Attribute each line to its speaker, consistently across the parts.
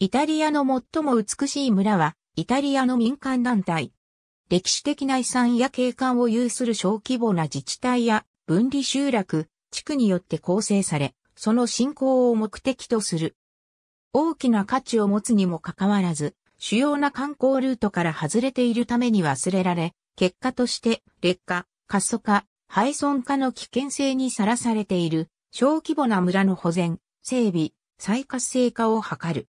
Speaker 1: イタリアの最も美しい村は、イタリアの民間団体。歴史的な遺産や景観を有する小規模な自治体や分離集落、地区によって構成され、その振興を目的とする。大きな価値を持つにもかかわらず、主要な観光ルートから外れているために忘れられ、結果として劣化、過疎化、廃村化の危険性にさらされている小規模な村の保全、整備、再活性化を図る。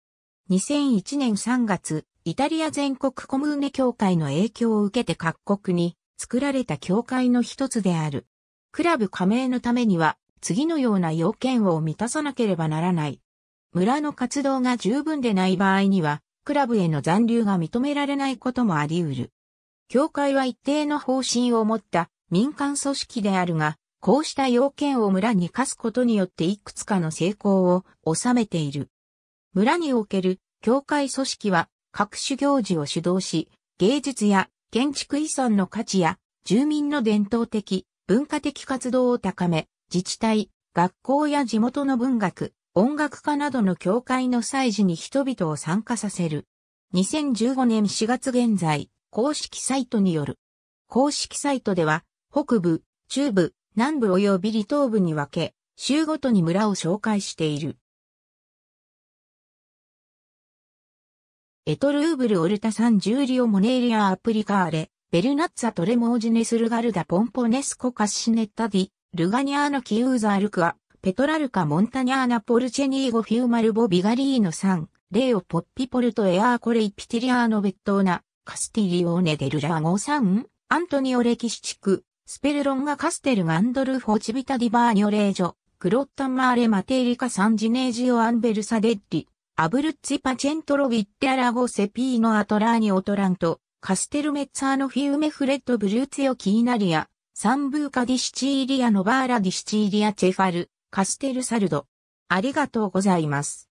Speaker 1: 2001年3月、イタリア全国コムーネ協会の影響を受けて各国に作られた協会の一つである。クラブ加盟のためには次のような要件を満たさなければならない。村の活動が十分でない場合には、クラブへの残留が認められないこともあり得る。協会は一定の方針を持った民間組織であるが、こうした要件を村に課すことによっていくつかの成功を収めている。村における教会組織は各種行事を主導し、芸術や建築遺産の価値や住民の伝統的、文化的活動を高め、自治体、学校や地元の文学、音楽家などの教会の祭事に人々を参加させる。2015年4月現在、公式サイトによる。公式サイトでは、北部、中部、南部及び離島部に分け、州ごとに村を紹介している。エトルーブルオルタサンジューリオモネーリアアプリカーレ、ベルナッツァトレモージネスルガルダポンポネスコカッシネッタディ、ルガニアーノキユーザールクア、ペトラルカモンタニャーナポルチェニーゴフィーマルボビガリーノサン、レオポッピポルトエアーコレイピティリアーノベットーナ、カスティリオーネデルラーゴサン、アントニオレキシチク、スペルロンガカステルガンドルフォチビタディバーニョレージョ、クロッタンマーレマテイリカサンジネージオアンベルサデッリ、アブルッツィパチェントロ・ウィッテ・アラゴ・セピーノ・アトラーニ・オトラント、カステルメッツァーノ・フィウメ・フレットブルーツヨ・キーナリア、サンブーカ・ディシチーリア・ノバーラ・ディシチーリア・チェファル、カステル・サルド。ありがとうございます。